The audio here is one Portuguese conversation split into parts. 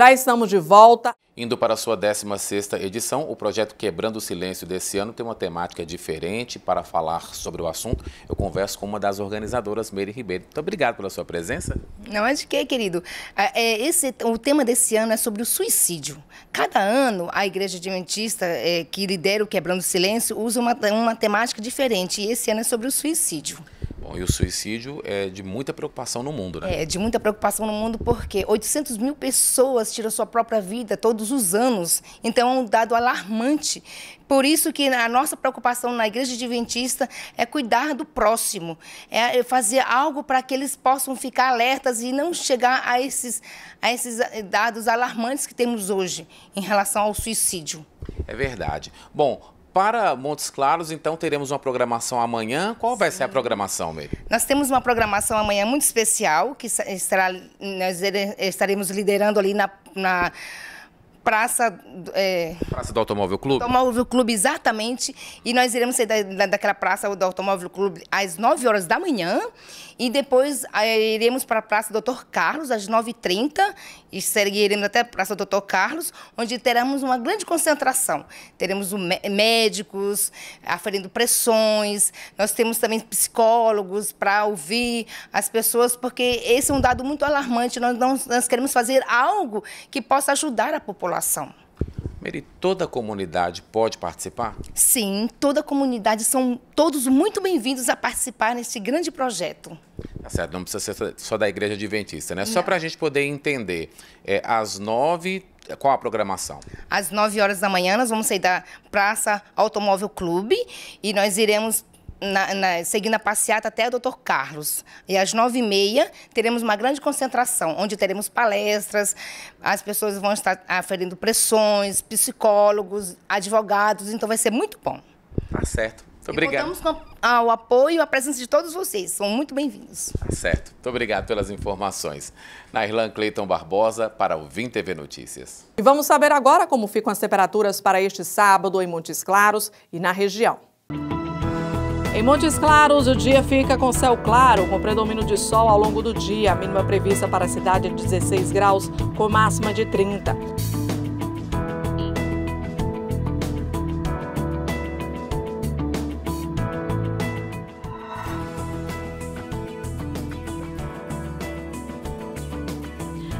Já estamos de volta. Indo para a sua 16ª edição, o projeto Quebrando o Silêncio desse ano tem uma temática diferente para falar sobre o assunto. Eu converso com uma das organizadoras, Meire Ribeiro. Muito obrigado pela sua presença. Não é de quê, querido. É, é, esse, o tema desse ano é sobre o suicídio. Cada ano, a Igreja Adventista, é, que lidera o Quebrando o Silêncio, usa uma, uma temática diferente. E esse ano é sobre o suicídio. Bom, e o suicídio é de muita preocupação no mundo, né? É, de muita preocupação no mundo porque 800 mil pessoas tiram sua própria vida todos os anos. Então é um dado alarmante. Por isso que a nossa preocupação na Igreja Adventista é cuidar do próximo, é, é fazer algo para que eles possam ficar alertas e não chegar a esses, a esses eh, dados alarmantes que temos hoje em relação ao suicídio. É verdade. Bom, para Montes Claros, então, teremos uma programação amanhã. Qual Sim. vai ser a programação, Meire? Nós temos uma programação amanhã muito especial, que estará, nós estaremos liderando ali na, na Praça, é, praça. do Automóvel Clube? Automóvel Clube, exatamente. E nós iremos sair da, daquela praça do Automóvel Clube às 9 horas da manhã. E depois é, iremos para a Praça Doutor Carlos, às 9h30 e seguiremos até a Praça Doutor Carlos, onde teremos uma grande concentração. Teremos médicos aferindo pressões, nós temos também psicólogos para ouvir as pessoas, porque esse é um dado muito alarmante. Nós, não, nós queremos fazer algo que possa ajudar a população. E toda a comunidade pode participar? Sim, toda a comunidade são todos muito bem-vindos a participar neste grande projeto. Tá certo, não precisa ser só da Igreja Adventista, né? Não. Só para a gente poder entender, é, às nove, qual a programação? Às nove horas da manhã nós vamos sair da Praça Automóvel Clube e nós iremos na, na, seguindo a passeata até o Dr. Carlos. E às nove e meia teremos uma grande concentração, onde teremos palestras, as pessoas vão estar aferindo pressões, psicólogos, advogados, então vai ser muito bom. Tá certo. Muito obrigado. E contamos com o apoio e a presença de todos vocês. São muito bem-vindos. Tá certo. Muito obrigado pelas informações. Nairlan Cleiton Barbosa, para o Vim TV Notícias. E vamos saber agora como ficam as temperaturas para este sábado em Montes Claros e na região. Em Montes Claros, o dia fica com céu claro, com predomínio de sol ao longo do dia. A mínima prevista para a cidade é de 16 graus, com máxima de 30.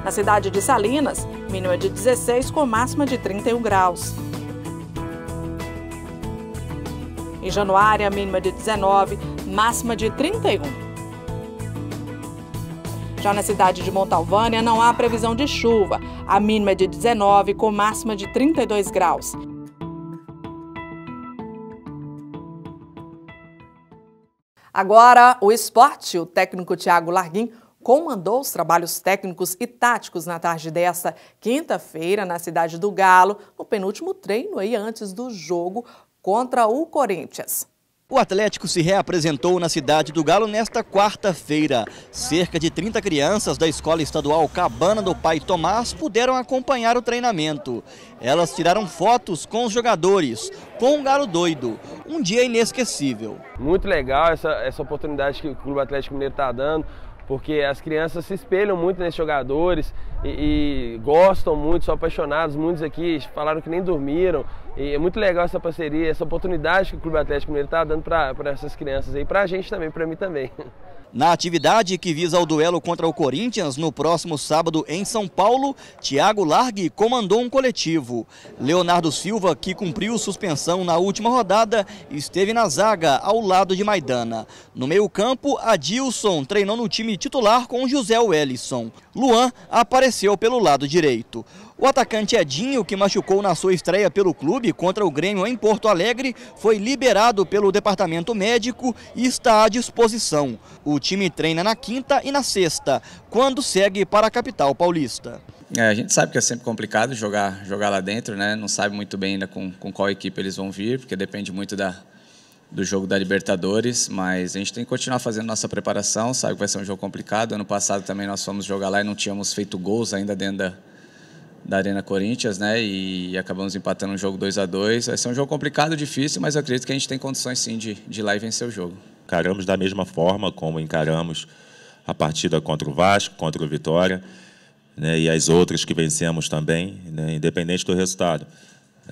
Na cidade de Salinas, mínima de 16 com máxima de 31 graus. Em Januária, mínima de 19, máxima de 31. Já na cidade de Montalvânia, não há previsão de chuva. A mínima é de 19, com máxima de 32 graus. Agora, o esporte. O técnico Tiago Larguim comandou os trabalhos técnicos e táticos na tarde desta quinta-feira na cidade do Galo, no penúltimo treino aí antes do jogo contra o Corinthians. O Atlético se reapresentou na cidade do Galo nesta quarta-feira. Cerca de 30 crianças da escola estadual Cabana do Pai Tomás puderam acompanhar o treinamento. Elas tiraram fotos com os jogadores, com o Galo doido. Um dia inesquecível. Muito legal essa, essa oportunidade que o Clube Atlético Mineiro está dando, porque as crianças se espelham muito nesses jogadores, e, e, gostam muito, são apaixonados, muitos aqui falaram que nem dormiram. E é muito legal essa parceria, essa oportunidade que o Clube Atlético Mineiro está dando para essas crianças aí, para a gente também, para mim também. Na atividade que visa o duelo contra o Corinthians no próximo sábado em São Paulo, Thiago Largue comandou um coletivo. Leonardo Silva, que cumpriu suspensão na última rodada, esteve na zaga ao lado de Maidana. No meio-campo, Adilson treinou no time titular com José Wellison. Luan apareceu pelo lado direito. O atacante Edinho, que machucou na sua estreia pelo clube contra o Grêmio em Porto Alegre, foi liberado pelo departamento médico e está à disposição. O time treina na quinta e na sexta, quando segue para a capital paulista. É, a gente sabe que é sempre complicado jogar, jogar lá dentro, né? Não sabe muito bem ainda com, com qual equipe eles vão vir, porque depende muito da, do jogo da Libertadores, mas a gente tem que continuar fazendo nossa preparação, sabe que vai ser um jogo complicado. Ano passado também nós fomos jogar lá e não tínhamos feito gols ainda dentro da, da Arena Corinthians, né? E acabamos empatando um jogo 2 a 2 Vai ser um jogo complicado, difícil, mas eu acredito que a gente tem condições sim de, de ir lá e vencer o jogo. Encaramos da mesma forma como encaramos a partida contra o Vasco, contra o Vitória, né? E as outras que vencemos também, né? independente do resultado.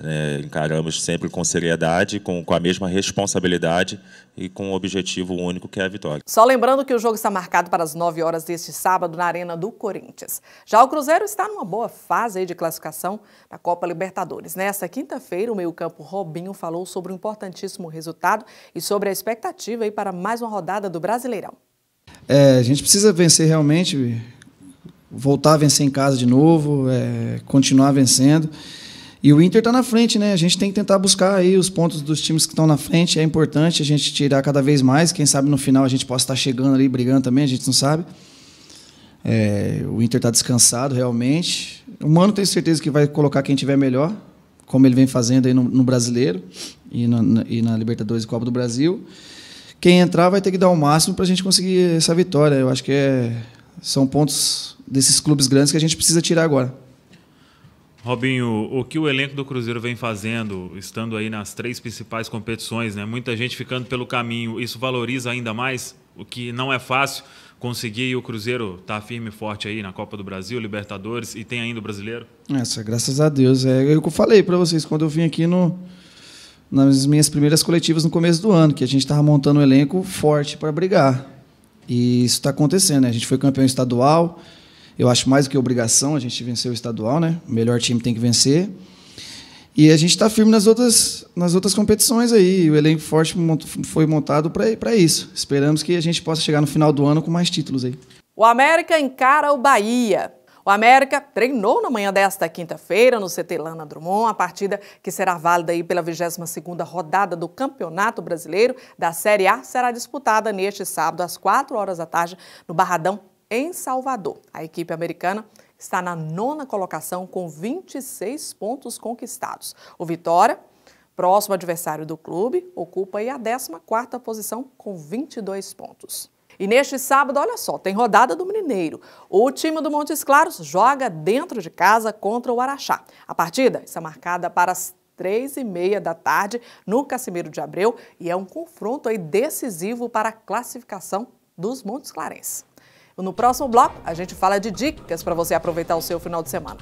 Né? Encaramos sempre com seriedade, com, com a mesma responsabilidade e com um objetivo único que é a vitória. Só lembrando que o jogo está marcado para as 9 horas deste sábado na Arena do Corinthians. Já o Cruzeiro está numa boa fase de classificação da Copa Libertadores. Nesta quinta-feira, o meio-campo Robinho falou sobre o um importantíssimo resultado e sobre a expectativa para mais uma rodada do Brasileirão. É, a gente precisa vencer realmente, voltar a vencer em casa de novo, é, continuar vencendo. E o Inter está na frente, né? A gente tem que tentar buscar aí os pontos dos times que estão na frente. É importante a gente tirar cada vez mais. Quem sabe no final a gente possa estar chegando ali, brigando também, a gente não sabe. É, o Inter está descansado realmente. O Mano tem certeza que vai colocar quem tiver melhor, como ele vem fazendo aí no, no Brasileiro e, no, na, e na Libertadores e Copa do Brasil. Quem entrar vai ter que dar o máximo para a gente conseguir essa vitória. Eu acho que é, são pontos desses clubes grandes que a gente precisa tirar agora. Robinho, o que o elenco do Cruzeiro vem fazendo, estando aí nas três principais competições, né? Muita gente ficando pelo caminho, isso valoriza ainda mais, o que não é fácil conseguir. E o Cruzeiro está firme e forte aí na Copa do Brasil, Libertadores e tem ainda o Brasileiro. Essa, graças a Deus. É, é o que eu falei para vocês quando eu vim aqui no, nas minhas primeiras coletivas no começo do ano, que a gente estava montando um elenco forte para brigar. E isso está acontecendo, né? A gente foi campeão estadual eu acho mais do que obrigação a gente vencer o estadual, né? O melhor time tem que vencer. E a gente está firme nas outras, nas outras competições aí. O elenco forte foi montado para isso. Esperamos que a gente possa chegar no final do ano com mais títulos aí. O América encara o Bahia. O América treinou na manhã desta quinta-feira no CT Lana Drummond, a partida que será válida aí pela 22ª rodada do Campeonato Brasileiro da Série A será disputada neste sábado às 4 horas da tarde no Barradão em Salvador. A equipe americana está na nona colocação com 26 pontos conquistados. O Vitória, próximo adversário do clube, ocupa a 14ª posição com 22 pontos. E neste sábado, olha só, tem rodada do Mineiro. O time do Montes Claros joga dentro de casa contra o Araxá. A partida está marcada para as três e meia da tarde no Casimiro de Abreu e é um confronto aí decisivo para a classificação dos Montes Clarenses. No próximo bloco, a gente fala de dicas para você aproveitar o seu final de semana.